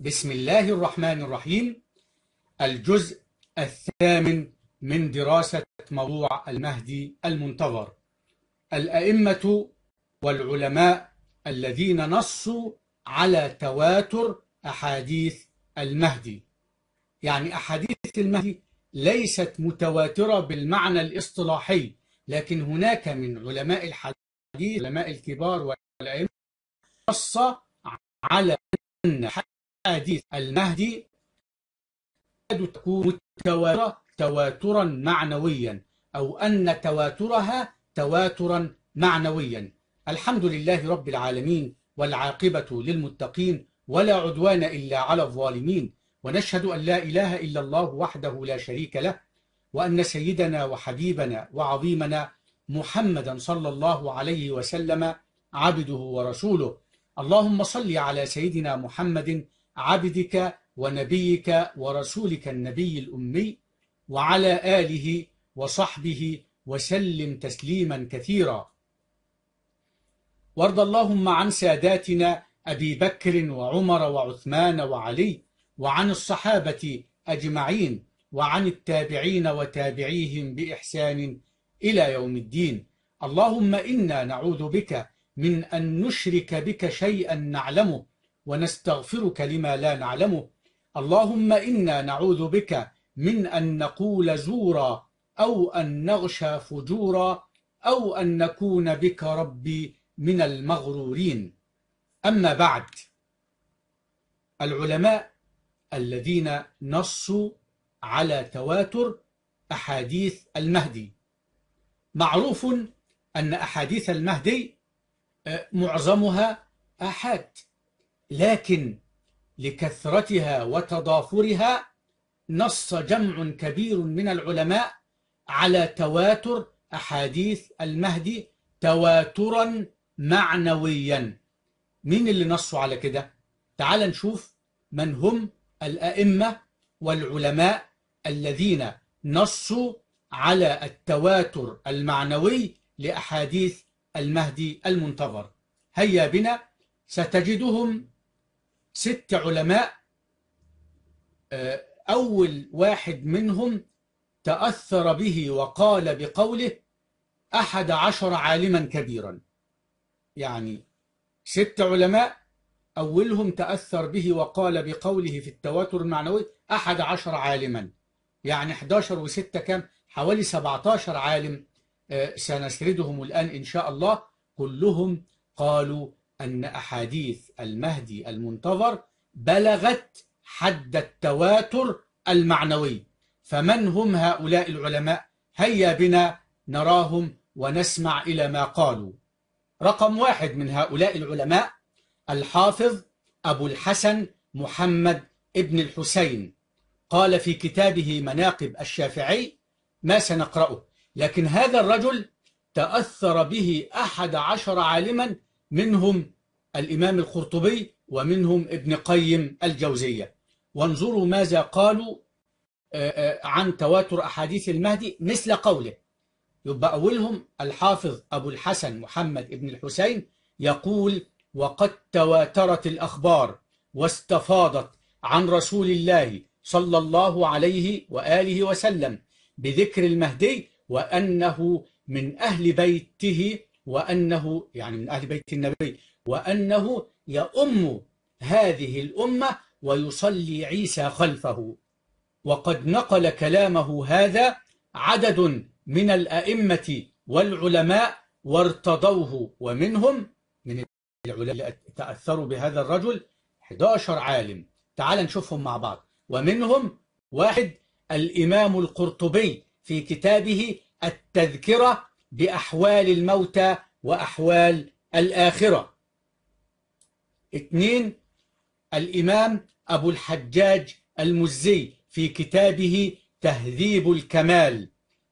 بسم الله الرحمن الرحيم الجزء الثامن من دراسة موضوع المهدي المنتظر الأئمة والعلماء الذين نصوا على تواتر أحاديث المهدي يعني أحاديث المهدي ليست متواترة بالمعنى الاصطلاحي لكن هناك من علماء الحديث علماء الكبار والأئمة نص على أن أحاديث المهدي تكاد تكون متواترة تواترا معنويا أو أن تواترها تواترا معنويا الحمد لله رب العالمين والعاقبة للمتقين ولا عدوان إلا على الظالمين ونشهد أن لا إله إلا الله وحده لا شريك له وأن سيدنا وحبيبنا وعظيمنا محمدا صلى الله عليه وسلم عبده ورسوله اللهم صل على سيدنا محمد عبدك ونبيك ورسولك النبي الأمي وعلى آله وصحبه وسلم تسليما كثيرا وارض اللهم عن ساداتنا أبي بكر وعمر وعثمان وعلي وعن الصحابة أجمعين وعن التابعين وتابعيهم بإحسان إلى يوم الدين اللهم إنا نعوذ بك من أن نشرك بك شيئا نعلمه ونستغفرك لما لا نعلمه اللهم إنا نعوذ بك من أن نقول زورا أو أن نغشى فجورا أو أن نكون بك ربي من المغرورين أما بعد العلماء الذين نصوا على تواتر أحاديث المهدي معروف أن أحاديث المهدي آه، معظمها آحاد لكن لكثرتها وتضافرها نص جمع كبير من العلماء على تواتر أحاديث المهدي تواترا معنويا مين اللي نصوا على كده؟ تعال نشوف من هم الأئمة والعلماء الذين نصوا على التواتر المعنوي لأحاديث المهدي المنتظر هيا بنا ستجدهم ست علماء آه، أول واحد منهم تأثر به وقال بقوله أحد عشر عالما كبيرا يعني ست علماء أولهم تأثر به وقال بقوله في التواتر المعنوي أحد عشر عالما يعني 11 وستة كم حوالي 17 عالم آه، سنسردهم الآن إن شاء الله كلهم قالوا أن أحاديث المهدي المنتظر بلغت حد التواتر المعنوي فمن هم هؤلاء العلماء هيا بنا نراهم ونسمع إلى ما قالوا رقم واحد من هؤلاء العلماء الحافظ أبو الحسن محمد ابن الحسين قال في كتابه مناقب الشافعي ما سنقرأه لكن هذا الرجل تأثر به أحد عشر عالما منهم الإمام القرطبي ومنهم ابن قيم الجوزية وانظروا ماذا قالوا آه، آه، عن تواتر أحاديث المهدي مثل قوله يبقى أولهم الحافظ أبو الحسن محمد ابن الحسين يقول وقد تواترت الأخبار واستفاضت عن رسول الله صلى الله عليه وآله وسلم بذكر المهدي وأنه من أهل بيته وأنه يعني من أهل بيت النبي وأنه يؤم هذه الأمة ويصلي عيسى خلفه وقد نقل كلامه هذا عدد من الأئمة والعلماء وارتضوه ومنهم من العلماء اللي تأثروا بهذا الرجل 11 عالم تعال نشوفهم مع بعض ومنهم واحد الإمام القرطبي في كتابه التذكرة بأحوال الموتى وأحوال الآخرة اثنين الإمام أبو الحجاج المزي في كتابه تهذيب الكمال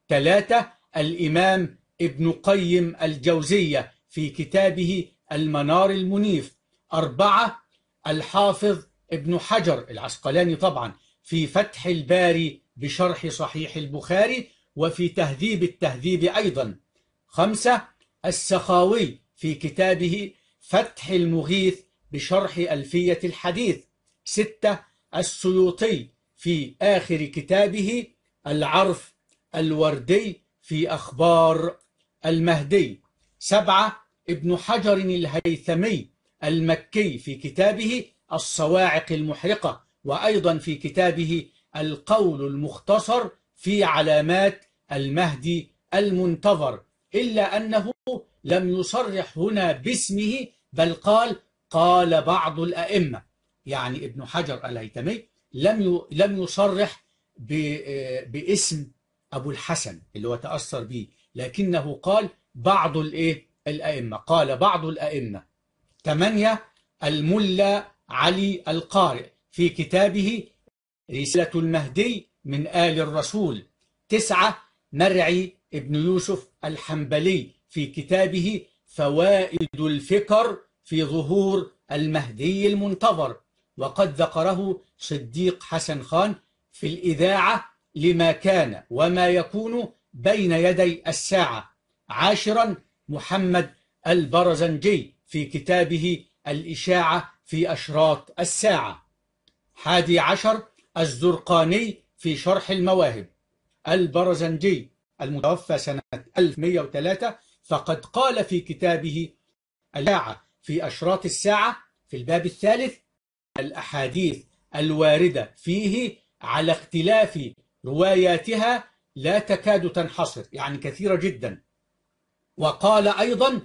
ثلاثة الإمام ابن قيم الجوزية في كتابه المنار المنيف أربعة الحافظ ابن حجر العسقلاني طبعا في فتح الباري بشرح صحيح البخاري وفي تهذيب التهذيب أيضا خمسة السخاوي في كتابه فتح المغيث بشرح ألفية الحديث ستة السيوطي في آخر كتابه العرف الوردي في أخبار المهدي سبعة ابن حجر الهيثمي المكي في كتابه الصواعق المحرقة وأيضا في كتابه القول المختصر في علامات المهدي المنتظر إلا أنه لم يصرح هنا باسمه بل قال قال بعض الأئمة يعني ابن حجر الهيتمي لم لم يصرح باسم أبو الحسن اللي هو تأثر به لكنه قال بعض الإيه الأئمة قال بعض الأئمة ثمانية الملا علي القارئ في كتابه رسالة المهدي من آل الرسول تسعة مرعي ابن يوسف الحنبلي في كتابه فوائد الفكر في ظهور المهدي المنتظر وقد ذكره صديق حسن خان في الإذاعة لما كان وما يكون بين يدي الساعة عاشرا محمد البرزنجي في كتابه الإشاعة في أشراط الساعة حادي عشر الزرقاني في شرح المواهب البرزنجي المتوفى سنة 1103 فقد قال في كتابه الساعة في أشراط الساعة في الباب الثالث الأحاديث الواردة فيه على اختلاف رواياتها لا تكاد تنحصر يعني كثيرة جدا وقال أيضا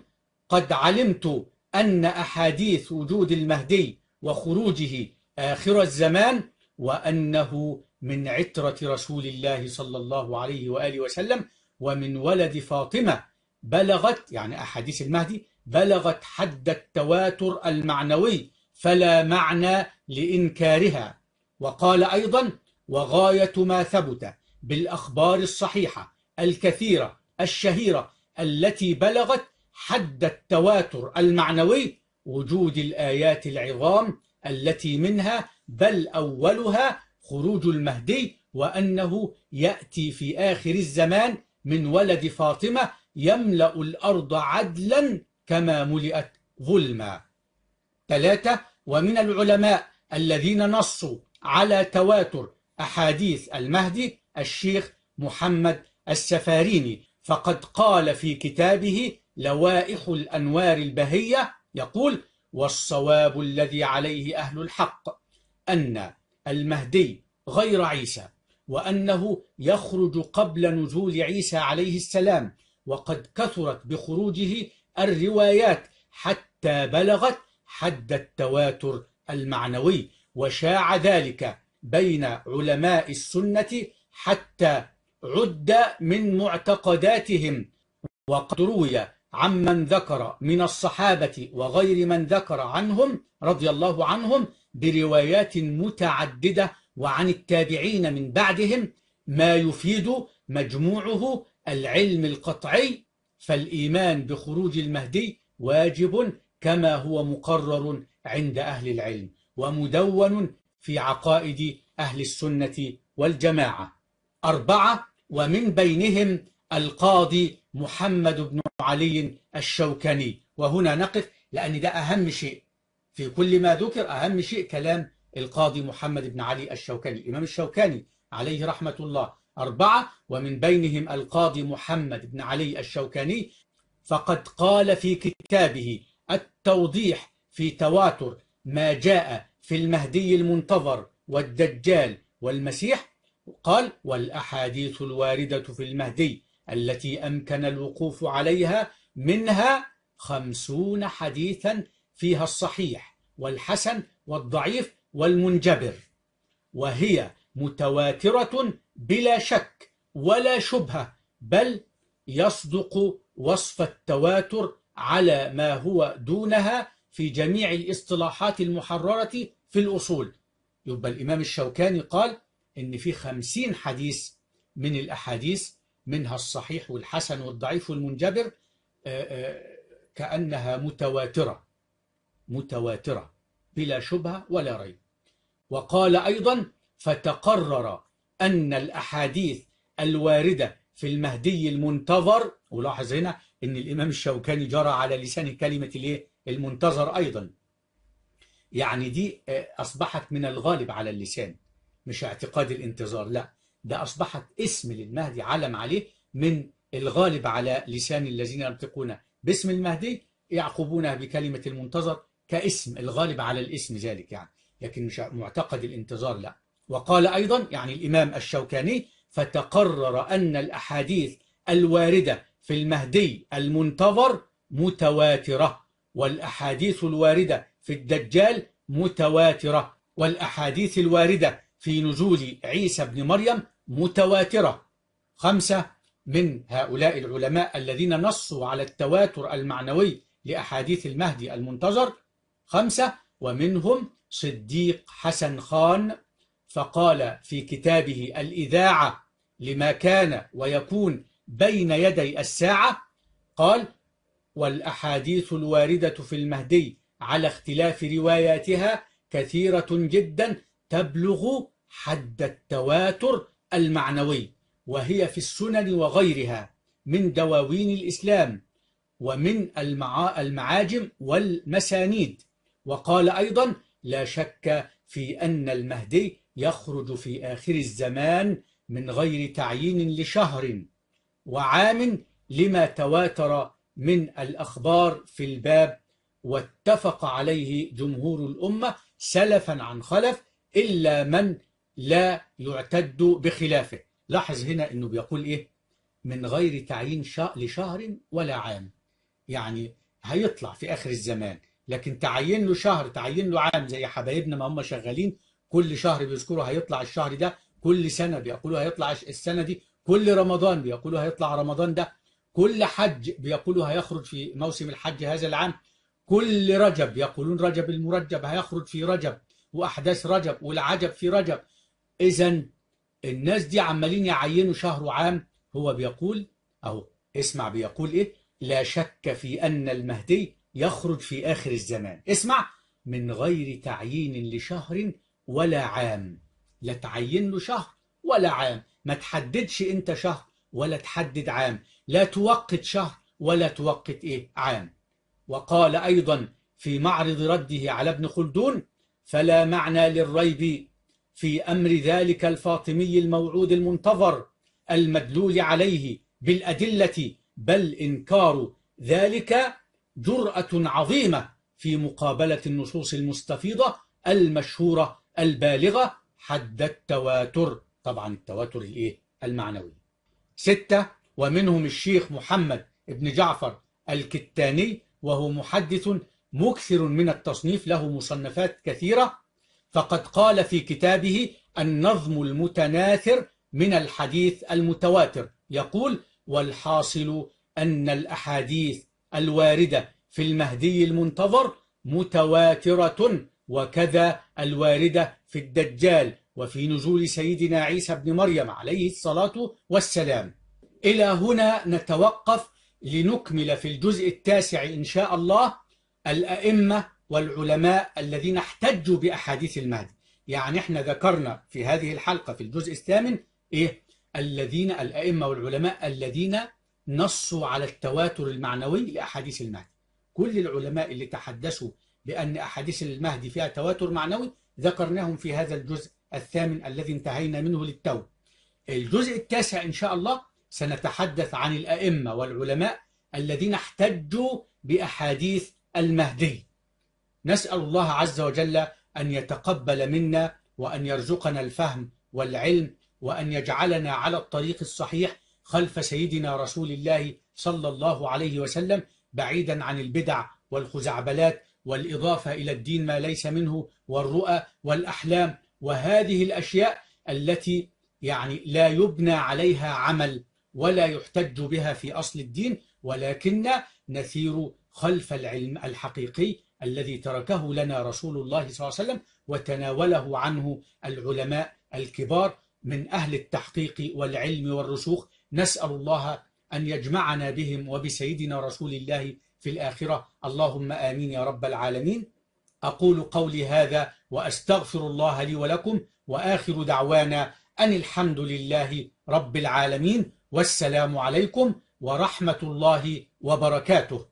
قد علمت أن أحاديث وجود المهدي وخروجه آخر الزمان وأنه من عترة رسول الله صلى الله عليه وآله وسلم ومن ولد فاطمة بلغت يعني أحاديث المهدي بلغت حد التواتر المعنوي فلا معنى لإنكارها وقال أيضا وغاية ما ثبت بالأخبار الصحيحة الكثيرة الشهيرة التي بلغت حد التواتر المعنوي وجود الآيات العظام التي منها بل أولها خروج المهدي وأنه يأتي في آخر الزمان من ولد فاطمة يملأ الأرض عدلا كما ملئت ظلما ثلاثة ومن العلماء الذين نصوا على تواتر أحاديث المهدي الشيخ محمد السفاريني فقد قال في كتابه لوائح الأنوار البهية يقول والصواب الذي عليه أهل الحق أن المهدي غير عيسى وأنه يخرج قبل نزول عيسى عليه السلام وقد كثرت بخروجه الروايات حتى بلغت حد التواتر المعنوي وشاع ذلك بين علماء السنة حتى عد من معتقداتهم وقد روي عمن ذكر من الصحابة وغير من ذكر عنهم رضي الله عنهم بروايات متعددة وعن التابعين من بعدهم ما يفيد مجموعه العلم القطعي فالإيمان بخروج المهدي واجب كما هو مقرر عند أهل العلم ومدون في عقائد أهل السنة والجماعة أربعة ومن بينهم القاضي محمد بن علي الشوكاني وهنا نقف لأن ده أهم شيء في كل ما ذكر أهم شيء كلام القاضي محمد بن علي الشوكاني الإمام الشوكاني عليه رحمة الله أربعة ومن بينهم القاضي محمد بن علي الشوكاني فقد قال في كتابه التوضيح في تواتر ما جاء في المهدي المنتظر والدجال والمسيح قال والأحاديث الواردة في المهدي التي أمكن الوقوف عليها منها خمسون حديثا فيها الصحيح والحسن والضعيف والمنجبر وهي متواترة بلا شك ولا شبهة بل يصدق وصف التواتر على ما هو دونها في جميع الاصطلاحات المحررة في الأصول يبقى الإمام الشوكاني قال إن في خمسين حديث من الأحاديث منها الصحيح والحسن والضعيف والمنجبر آه، آه، كأنها متواترة متواترة بلا شبهة ولا ريب وقال أيضا فتقرر أن الأحاديث الواردة في المهدي المنتظر ولاحظ هنا أن الإمام الشوكاني جرى على لسان كلمة الايه المنتظر أيضا يعني دي آه، أصبحت من الغالب على اللسان مش اعتقاد الانتظار لا ده أصبحت اسم للمهدي علم عليه من الغالب على لسان الذين ينطقون باسم المهدي يعقبونها بكلمة المنتظر كاسم الغالب على الاسم ذلك يعني لكن مش معتقد الانتظار لا وقال أيضا يعني الإمام الشوكاني فتقرر أن الأحاديث الواردة في المهدي المنتظر متواترة والأحاديث الواردة في الدجال متواترة والأحاديث الواردة في نزول عيسى بن مريم متواترة خمسة من هؤلاء العلماء الذين نصوا على التواتر المعنوي لأحاديث المهدي المنتظر خمسة ومنهم صديق حسن خان فقال في كتابه الإذاعة لما كان ويكون بين يدي الساعة قال والأحاديث الواردة في المهدي على اختلاف رواياتها كثيرة جدا تبلغ حد التواتر المعنوي وهي في السنن وغيرها من دواوين الإسلام ومن المعاجم والمسانيد وقال أيضا لا شك في أن المهدي يخرج في آخر الزمان من غير تعيين لشهر وعام لما تواتر من الأخبار في الباب واتفق عليه جمهور الأمة سلفا عن خلف إلا من لا يعتد بخلافه لاحظ هنا أنه بيقول إيه من غير تعيين لشهر ولا عام يعني هيطلع في آخر الزمان لكن تعين له شهر تعين له عام زي حبايبنا ما هم شغالين كل شهر بيذكروا هيطلع الشهر ده كل سنه بيقولوا هيطلع السنه دي كل رمضان بيقولوا هيطلع رمضان ده كل حج بيقولوا هيخرج في موسم الحج هذا العام كل رجب يقولون رجب المرجب هيخرج في رجب واحداث رجب والعجب في رجب اذا الناس دي عمالين يعينوا شهر وعام هو بيقول اهو اسمع بيقول ايه لا شك في ان المهدي يخرج في آخر الزمان اسمع من غير تعيين لشهر ولا عام لا تعين له شهر ولا عام ما تحددش انت شهر ولا تحدد عام لا توقت شهر ولا توقت ايه عام وقال ايضا في معرض رده على ابن خلدون فلا معنى للريب في امر ذلك الفاطمي الموعود المنتظر المدلول عليه بالادله بل انكار ذلك جرأة عظيمة في مقابلة النصوص المستفيضة المشهورة البالغة حد التواتر طبعا التواتر الايه المعنوي ستة ومنهم الشيخ محمد بن جعفر الكتاني وهو محدث مكثر من التصنيف له مصنفات كثيرة فقد قال في كتابه النظم المتناثر من الحديث المتواتر يقول والحاصل أن الأحاديث الواردة في المهدي المنتظر متواترة وكذا الواردة في الدجال وفي نزول سيدنا عيسى بن مريم عليه الصلاة والسلام إلى هنا نتوقف لنكمل في الجزء التاسع إن شاء الله الأئمة والعلماء الذين احتجوا بأحاديث المهدي يعني احنا ذكرنا في هذه الحلقة في الجزء الثامن إيه؟ الذين الأئمة والعلماء الذين نصوا على التواتر المعنوي لأحاديث المهدي كل العلماء اللي تحدثوا بأن أحاديث المهدي فيها تواتر معنوي ذكرناهم في هذا الجزء الثامن الذي انتهينا منه للتو الجزء التاسع إن شاء الله سنتحدث عن الأئمة والعلماء الذين احتجوا بأحاديث المهدي نسأل الله عز وجل أن يتقبل منا وأن يرزقنا الفهم والعلم وأن يجعلنا على الطريق الصحيح خلف سيدنا رسول الله صلى الله عليه وسلم بعيدا عن البدع والخزعبلات والإضافة إلى الدين ما ليس منه والرؤى والأحلام وهذه الأشياء التي يعني لا يبنى عليها عمل ولا يحتج بها في أصل الدين ولكن نثير خلف العلم الحقيقي الذي تركه لنا رسول الله صلى الله عليه وسلم وتناوله عنه العلماء الكبار من أهل التحقيق والعلم والرسوخ نسأل الله أن يجمعنا بهم وبسيدنا رسول الله في الآخرة اللهم آمين يا رب العالمين أقول قولي هذا وأستغفر الله لي ولكم وآخر دعوانا أن الحمد لله رب العالمين والسلام عليكم ورحمة الله وبركاته